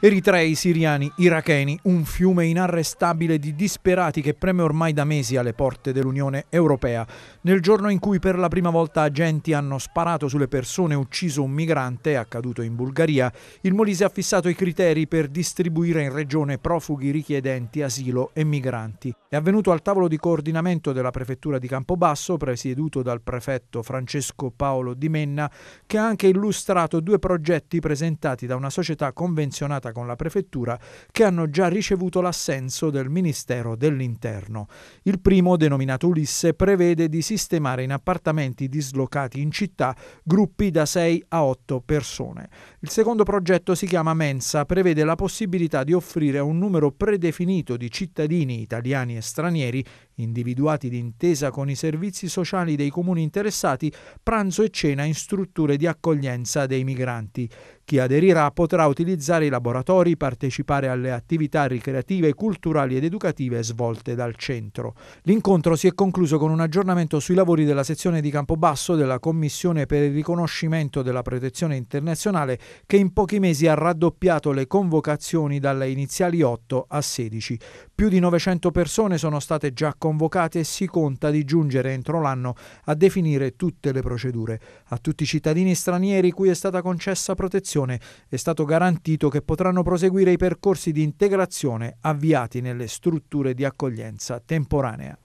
Eritrei, siriani, iracheni, un fiume inarrestabile di disperati che preme ormai da mesi alle porte dell'Unione Europea. Nel giorno in cui per la prima volta agenti hanno sparato sulle persone e ucciso un migrante accaduto in Bulgaria, il Molise ha fissato i criteri per distribuire in regione profughi richiedenti asilo e migranti. È avvenuto al tavolo di coordinamento della prefettura di Campobasso, presieduto dal prefetto Francesco Paolo Di Menna, che ha anche illustrato due progetti presentati da una società convenzionata accorata con la prefettura che hanno già ricevuto l'assenso del Ministero dell'Interno. Il primo, denominato Ulisse, prevede di sistemare in appartamenti dislocati in città gruppi da 6 a 8 persone. Il secondo progetto si chiama Mensa, prevede la possibilità di offrire a un numero predefinito di cittadini italiani e stranieri individuati d'intesa con i servizi sociali dei comuni interessati, pranzo e cena in strutture di accoglienza dei migranti. Chi aderirà potrà utilizzare i laboratori, partecipare alle attività ricreative, culturali ed educative svolte dal centro. L'incontro si è concluso con un aggiornamento sui lavori della sezione di Campobasso della Commissione per il riconoscimento della protezione internazionale che in pochi mesi ha raddoppiato le convocazioni dalle iniziali 8 a 16. Più di 900 persone sono state già convocate e si conta di giungere entro l'anno a definire tutte le procedure. A tutti i cittadini stranieri cui è stata concessa protezione è stato garantito che potranno proseguire i percorsi di integrazione avviati nelle strutture di accoglienza temporanea.